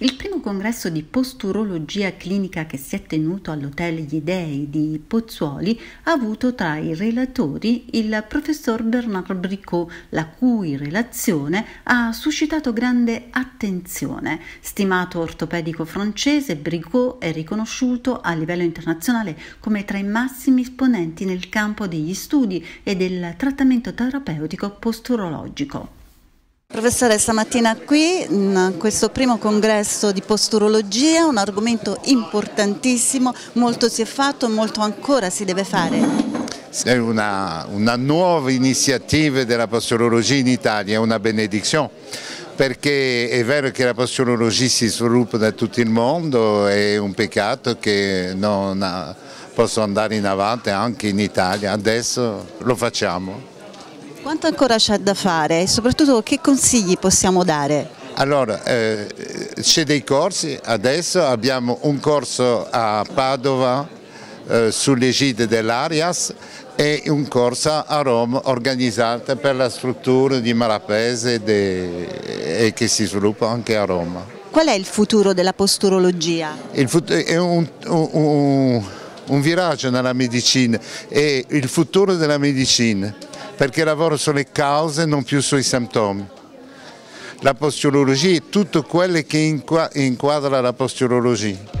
Il primo congresso di posturologia clinica che si è tenuto all'Hotel Gli di Pozzuoli ha avuto tra i relatori il professor Bernard Bricot, la cui relazione ha suscitato grande attenzione. Stimato ortopedico francese, Bricot è riconosciuto a livello internazionale come tra i massimi esponenti nel campo degli studi e del trattamento terapeutico posturologico. Professore, stamattina qui in questo primo congresso di posturologia, un argomento importantissimo, molto si è fatto, molto ancora si deve fare. È una, una nuova iniziativa della posturologia in Italia, è una benedizione perché è vero che la posturologia si sviluppa da tutto il mondo, è un peccato che non eh, possa andare in avanti anche in Italia, adesso lo facciamo. Quanto ancora c'è da fare e soprattutto che consigli possiamo dare? Allora, eh, c'è dei corsi, adesso abbiamo un corso a Padova eh, sull'egide dell'Arias e un corso a Roma organizzato per la struttura di Malapese de, e che si sviluppa anche a Roma. Qual è il futuro della posturologia? Fut è un, un, un, un viraggio nella medicina, è il futuro della medicina perché lavoro sulle cause e non più sui sintomi. La posturologia è tutto quello che inquadra la posturologia.